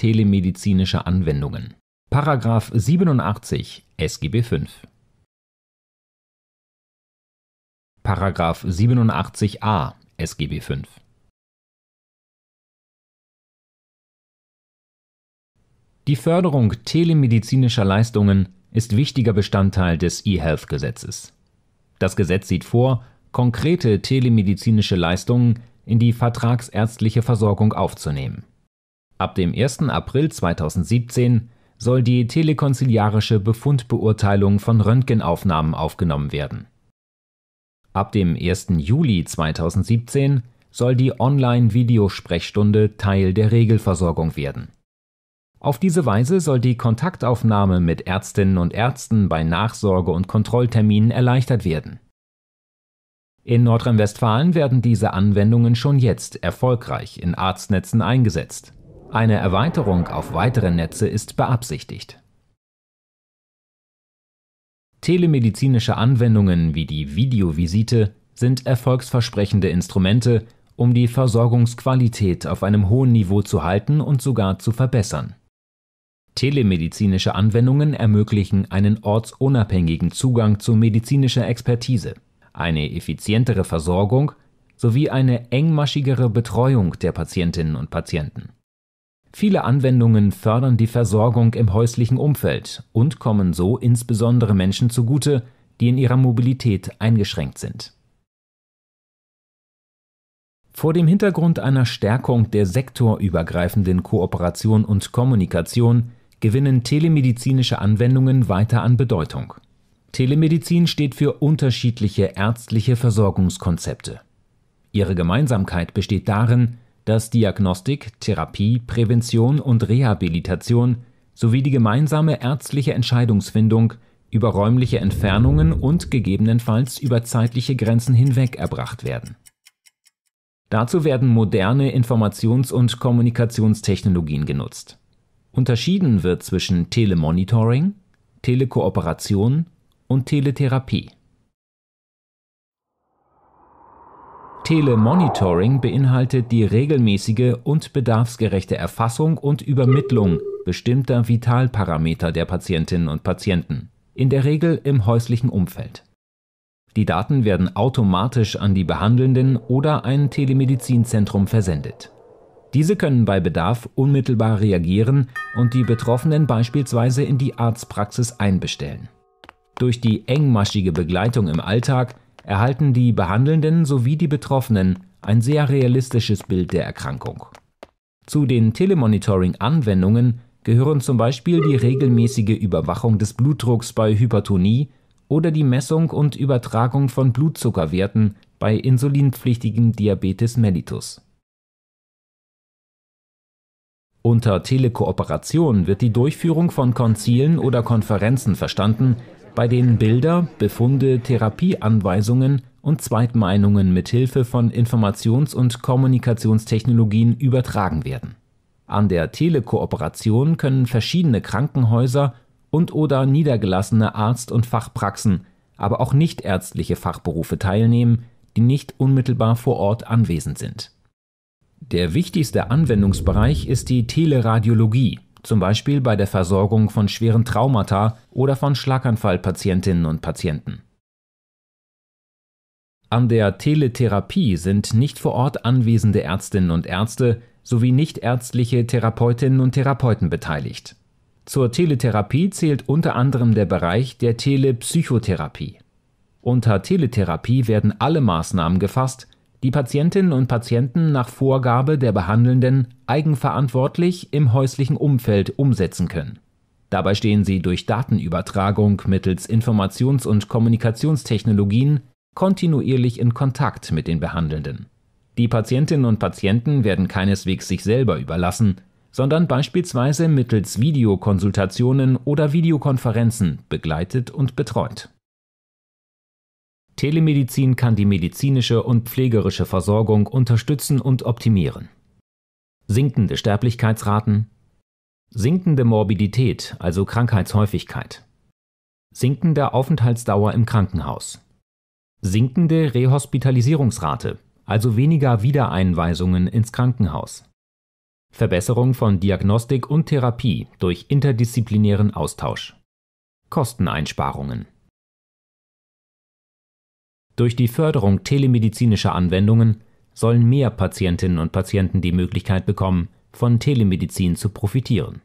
telemedizinische Anwendungen. Paragraph 87 SGB V. Paragraph 87a SGB V. Die Förderung telemedizinischer Leistungen ist wichtiger Bestandteil des E-Health-Gesetzes. Das Gesetz sieht vor, konkrete telemedizinische Leistungen in die vertragsärztliche Versorgung aufzunehmen. Ab dem 1. April 2017 soll die telekonziliarische Befundbeurteilung von Röntgenaufnahmen aufgenommen werden. Ab dem 1. Juli 2017 soll die Online-Videosprechstunde Teil der Regelversorgung werden. Auf diese Weise soll die Kontaktaufnahme mit Ärztinnen und Ärzten bei Nachsorge- und Kontrollterminen erleichtert werden. In Nordrhein-Westfalen werden diese Anwendungen schon jetzt erfolgreich in Arztnetzen eingesetzt. Eine Erweiterung auf weitere Netze ist beabsichtigt. Telemedizinische Anwendungen wie die Videovisite sind erfolgsversprechende Instrumente, um die Versorgungsqualität auf einem hohen Niveau zu halten und sogar zu verbessern. Telemedizinische Anwendungen ermöglichen einen ortsunabhängigen Zugang zu medizinischer Expertise, eine effizientere Versorgung sowie eine engmaschigere Betreuung der Patientinnen und Patienten. Viele Anwendungen fördern die Versorgung im häuslichen Umfeld und kommen so insbesondere Menschen zugute, die in ihrer Mobilität eingeschränkt sind. Vor dem Hintergrund einer Stärkung der sektorübergreifenden Kooperation und Kommunikation gewinnen telemedizinische Anwendungen weiter an Bedeutung. Telemedizin steht für unterschiedliche ärztliche Versorgungskonzepte. Ihre Gemeinsamkeit besteht darin, dass Diagnostik, Therapie, Prävention und Rehabilitation sowie die gemeinsame ärztliche Entscheidungsfindung über räumliche Entfernungen und gegebenenfalls über zeitliche Grenzen hinweg erbracht werden. Dazu werden moderne Informations- und Kommunikationstechnologien genutzt. Unterschieden wird zwischen Telemonitoring, Telekooperation und Teletherapie. Telemonitoring beinhaltet die regelmäßige und bedarfsgerechte Erfassung und Übermittlung bestimmter Vitalparameter der Patientinnen und Patienten, in der Regel im häuslichen Umfeld. Die Daten werden automatisch an die Behandelnden oder ein Telemedizinzentrum versendet. Diese können bei Bedarf unmittelbar reagieren und die Betroffenen beispielsweise in die Arztpraxis einbestellen. Durch die engmaschige Begleitung im Alltag erhalten die Behandelnden sowie die Betroffenen ein sehr realistisches Bild der Erkrankung. Zu den Telemonitoring-Anwendungen gehören zum Beispiel die regelmäßige Überwachung des Blutdrucks bei Hypertonie oder die Messung und Übertragung von Blutzuckerwerten bei insulinpflichtigem Diabetes mellitus. Unter Telekooperation wird die Durchführung von Konzilen oder Konferenzen verstanden, bei denen Bilder, Befunde, Therapieanweisungen und Zweitmeinungen mithilfe von Informations- und Kommunikationstechnologien übertragen werden. An der Telekooperation können verschiedene Krankenhäuser und/oder niedergelassene Arzt- und Fachpraxen, aber auch nichtärztliche Fachberufe teilnehmen, die nicht unmittelbar vor Ort anwesend sind. Der wichtigste Anwendungsbereich ist die Teleradiologie, zum Beispiel bei der Versorgung von schweren Traumata oder von Schlaganfallpatientinnen und Patienten. An der Teletherapie sind nicht vor Ort anwesende Ärztinnen und Ärzte sowie nichtärztliche Therapeutinnen und Therapeuten beteiligt. Zur Teletherapie zählt unter anderem der Bereich der Telepsychotherapie. Unter Teletherapie werden alle Maßnahmen gefasst, die Patientinnen und Patienten nach Vorgabe der Behandelnden eigenverantwortlich im häuslichen Umfeld umsetzen können. Dabei stehen sie durch Datenübertragung mittels Informations- und Kommunikationstechnologien kontinuierlich in Kontakt mit den Behandelnden. Die Patientinnen und Patienten werden keineswegs sich selber überlassen, sondern beispielsweise mittels Videokonsultationen oder Videokonferenzen begleitet und betreut. Telemedizin kann die medizinische und pflegerische Versorgung unterstützen und optimieren. Sinkende Sterblichkeitsraten, sinkende Morbidität, also Krankheitshäufigkeit, sinkende Aufenthaltsdauer im Krankenhaus, sinkende Rehospitalisierungsrate, also weniger Wiedereinweisungen ins Krankenhaus, Verbesserung von Diagnostik und Therapie durch interdisziplinären Austausch, Kosteneinsparungen. Durch die Förderung telemedizinischer Anwendungen sollen mehr Patientinnen und Patienten die Möglichkeit bekommen, von Telemedizin zu profitieren